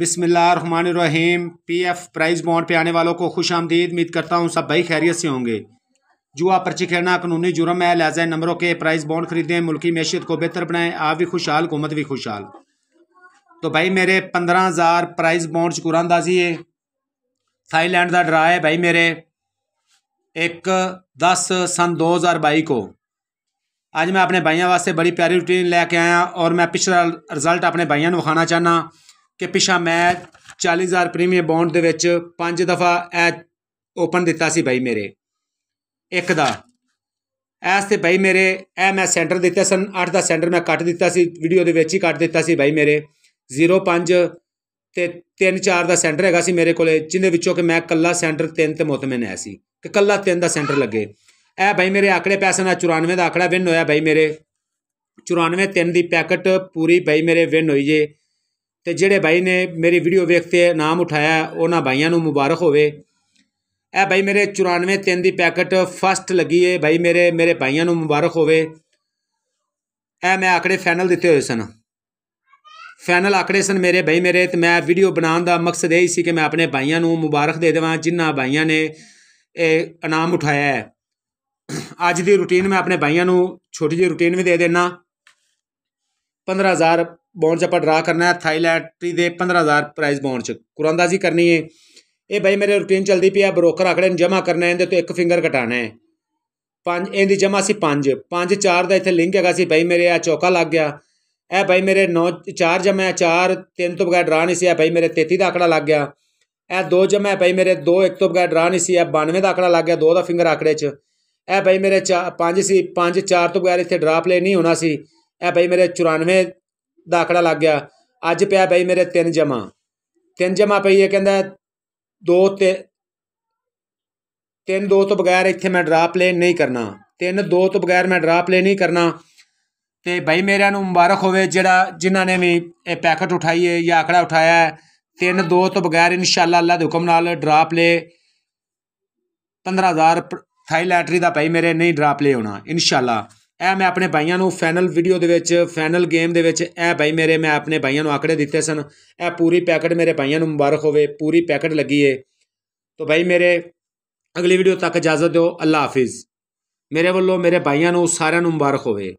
बिसमीम P F price bond पे आने वालों को खुश आमदीद उम्मीद करता हूँ सब भाई खैरियत से होंगे जुआ पर्ची खेलना कानूनी जुर्म है लहजा नंबरों के प्राइज़ बॉन्ड खरीदें मुल्की मैशियत को बेहतर बनाएं आप भी खुशहाल हुकूमत भी खुशहाल तो भाई मेरे पंद्रह हज़ार प्राइज़ बॉन्ड चकुरानंदाजी है थाईलैंड का ड्रा है भाई मेरे एक दस सन दो हज़ार बाई को अज मैं अपने भाइयों वास्ते बड़ी प्यारी रूटीन लैके आया और मैं पिछला रिजल्ट अपने भाइयों खाना चाहना ਕਿ ਪਿਛਾ ਮੈਂ 40000 ਪ੍ਰੀਮੀਅਮ ਬੌਂਡ ਦੇ ਵਿੱਚ ਪੰਜ ਦਫਾ ਐ ਓਪਨ ਦਿੱਤਾ ਸੀ ਬਾਈ ਮੇਰੇ ਇੱਕ ਦਾ ਐਸ ਤੇ ਬਾਈ ਮੇਰੇ ਐ ਮੈਂ ਸੈਂਟਰ ਦਿੱਤੇ ਸਨ 8 ਦਾ ਸੈਂਟਰ ਮੈਂ ਕੱਟ ਦਿੱਤਾ ਸੀ ਵੀਡੀਓ ਦੇ ਵਿੱਚ ਹੀ ਕੱਟ ਦਿੱਤਾ ਸੀ ਬਾਈ ਮੇਰੇ 05 ਤੇ 3-4 ਦਾ ਸੈਂਟਰ ਹੈਗਾ ਸੀ ਮੇਰੇ ਕੋਲੇ ਜਿੰਦੇ ਵਿੱਚੋਂ ਕਿ ਮੈਂ ਕੱਲਾ ਸੈਂਟਰ 3 ਤੇ ਮੁਤਮਨ ਐ ਸੀ ਕਿ ਕੱਲਾ 3 ਦਾ ਸੈਂਟਰ ਲੱਗੇ ਐ ਬਾਈ ਮੇਰੇ ਆਕੜੇ ਪੈਸੇ ਨਾਲ 94 ਦਾ ਆਕੜਾ ਵਿਨ ਹੋਇਆ ਬਾਈ ਮੇਰੇ 94 3 ਦੀ ਪੈਕਟ ਪੂਰੀ ਬਾਈ ਮੇਰੇ ਵਿਨ ਹੋਈ ਜੇ ਤੇ ਜਿਹੜੇ ਭਾਈ ਨੇ ਮੇਰੀ ਵੀਡੀਓ ਵੇਖਤੇ ਨਾਮ ਉਠਾਇਆ ਉਹਨਾਂ ਭਾਈਆਂ ਨੂੰ ਮੁਬਾਰਕ ਹੋਵੇ ਇਹ ਭਾਈ ਮੇਰੇ 94 ਤਿੰਨ ਦੀ ਪੈਕਟ ਫਸਟ ਲੱਗੀ ਏ ਭਾਈ ਮੇਰੇ ਮੇਰੇ ਭਾਈਆਂ ਨੂੰ ਮੁਬਾਰਕ ਹੋਵੇ ਇਹ ਮੈਂ ਆਕੜੇ ਫਾਈਨਲ ਦਿੱਤੇ ਹੋਏ ਸਨ ਫਾਈਨਲ ਆਕੜੇ ਸਨ ਮੇਰੇ ਭਾਈ ਮੇਰੇ ਤੇ ਮੈਂ ਵੀਡੀਓ ਬਣਾਉਣ ਦਾ ਮਕਸਦ ਇਹ ਸੀ ਕਿ ਮੈਂ ਆਪਣੇ ਭਾਈਆਂ ਨੂੰ ਮੁਬਾਰਕ ਦੇ ਦੇਵਾਂ ਜਿਨ੍ਹਾਂ ਭਾਈਆਂ ਨੇ ਇਹ ਇਨਾਮ ਉਠਾਇਆ ਹੈ ਅੱਜ ਦੀ ਰੁਟੀਨ ਮੈਂ ਆਪਣੇ ਭਾਈਆਂ ਨੂੰ ਛੋਟੀ ਜਿਹੀ ਰੁਟੀਨ ਵੀ ਦੇ ਦੇਣਾ 15000 ਬੌਂਡ 'ਚ ਆਪਾਂ ਡਰਾ ਕਰਨਾ ਹੈ ਥਾਈਲੈਟਰੀ ਦੇ 15000 ਪ੍ਰਾਈਸ ਬੌਂਡ 'ਚ ਕੁਰਾਂਦਾਜ਼ੀ ਕਰਨੀ ਹੈ ਇਹ ਭਾਈ ਮੇਰੇ ਰੁਟੀਨ ਚਲਦੀ ਪਈ ਆ ਬ੍ਰੋਕਰ ਆਕੜੇ ਨੂੰ ਜਮਾ ਕਰਨਾ ਹੈ ਇਹਦੇ ਤੋਂ ਇੱਕ ਫਿੰਗਰ ਘਟਾਣਾ ਹੈ ਪੰਜ ਇਹਦੀ ਜਮਾ ਸੀ 5 5 4 ਦਾ ਇੱਥੇ ਲਿੰਕ ਹੈਗਾ ਸੀ ਭਾਈ ਮੇਰੇ ਆ ਚੌਕਾ ਲੱਗ ਗਿਆ ਇਹ ਭਾਈ ਮੇਰੇ 9 4 ਹੈ 4 3 ਤੋਂ ਬਗੈਰ ਡਰਾ ਨਹੀਂ ਸੀ ਆ ਭਾਈ ਮੇਰੇ 33 ਦਾ ਆਕੜਾ ਲੱਗ ਗਿਆ ਇਹ 2 ਹੈ ਭਾਈ ਮੇਰੇ 2 1 ਤੋਂ ਬਗੈਰ ਡਰਾ ਨਹੀਂ ਸੀ ਆ 92 ਦਾ ਆਕੜਾ ਲੱਗ ਗਿਆ 2 ਦਾ ਫਿੰਗਰ ਆਕੜੇ 'ਚ ਇਹ ਭਾਈ ਮੇਰੇ 5 ਸੀ 5 4 ਤੋਂ ਬਗੈਰ ਇੱਥੇ ਡਰਾ ਪਲੇ ਨਹੀਂ ਹੋਣਾ ਸੀ ਇਹ ਭਾਈ ਮੇਰੇ 94 ਦਾਖੜਾ ਲੱਗ ਗਿਆ ਅੱਜ ਪਿਆ ਬਈ ਮੇਰੇ ਤਿੰਨ ਜਮਾ ਤਿੰਨ ਜਮਾ ਪਈ ਇਹ ਕਹਿੰਦਾ ਦੋ ਤੇ ਤਿੰਨ ਦੋ ਤੋਂ ਬਗੈਰ ਇੱਥੇ ਮੈਂ ਡਰਾ ਪਲੇ ਨਹੀਂ ਕਰਨਾ ਤਿੰਨ ਦੋ ਤੋਂ ਬਗੈਰ ਮੈਂ ਡਰਾ ਪਲੇ ਨਹੀਂ ਕਰਨਾ ਤੇ ਭਾਈ ਮੇਰਿਆਂ ਨੂੰ ਮੁਬਾਰਕ ਹੋਵੇ ਜਿਹੜਾ ਜਿਨ੍ਹਾਂ ਨੇ ਵੀ ਇਹ ਪੈਕਟ ਉਠਾਈ ਹੈ ਜਾਂ ਆਕੜਾ ਉਠਾਇਆ ਹੈ ਤਿੰਨ ਦੋ ਤੋਂ ਬਗੈਰ ਇਨਸ਼ਾਅੱਲਾ ਅੱਲਾ ਦੇ ਹੁਕਮ ਨਾਲ ਡਰਾ ਪਲੇ 15000 ਥਾਈ ਲੈਟਰੀ ਦਾ ਪਈ ਮੇਰੇ ਨਹੀਂ ਡਰਾ ਪਲੇ ਹੋਣਾ ਇਨਸ਼ਾਅੱਲਾ ਇਹ ਮੈਂ ਆਪਣੇ ਭਾਈਆਂ ਨੂੰ ਫਾਈਨਲ ਵੀਡੀਓ ਦੇ ਵਿੱਚ ਫਾਈਨਲ ਗੇਮ ਦੇ ਵਿੱਚ ਇਹ ਭਾਈ ਮੇਰੇ ਮੈਂ ਆਪਣੇ ਭਾਈਆਂ ਨੂੰ ਆਕੜੇ ਦਿੱਤੇ ਸਨ ਇਹ ਪੂਰੀ ਪੈਕਟ ਮੇਰੇ ਭਾਈਆਂ ਨੂੰ ਮੁਬਾਰਕ ਹੋਵੇ ਪੂਰੀ ਪੈਕਟ ਲੱਗੀ ਏ ਤੋ ਭਾਈ ਮੇਰੇ ਅਗਲੀ ਵੀਡੀਓ ਤੱਕ ਇਜਾਜ਼ਤ ਦਿਓ ਅੱਲਾ ਹਾਫਿਜ਼ ਮੇਰੇ ਵੱਲੋਂ ਮੇਰੇ ਭਾਈਆਂ ਨੂੰ ਸਾਰਿਆਂ ਨੂੰ ਮੁਬਾਰਕ ਹੋਵੇ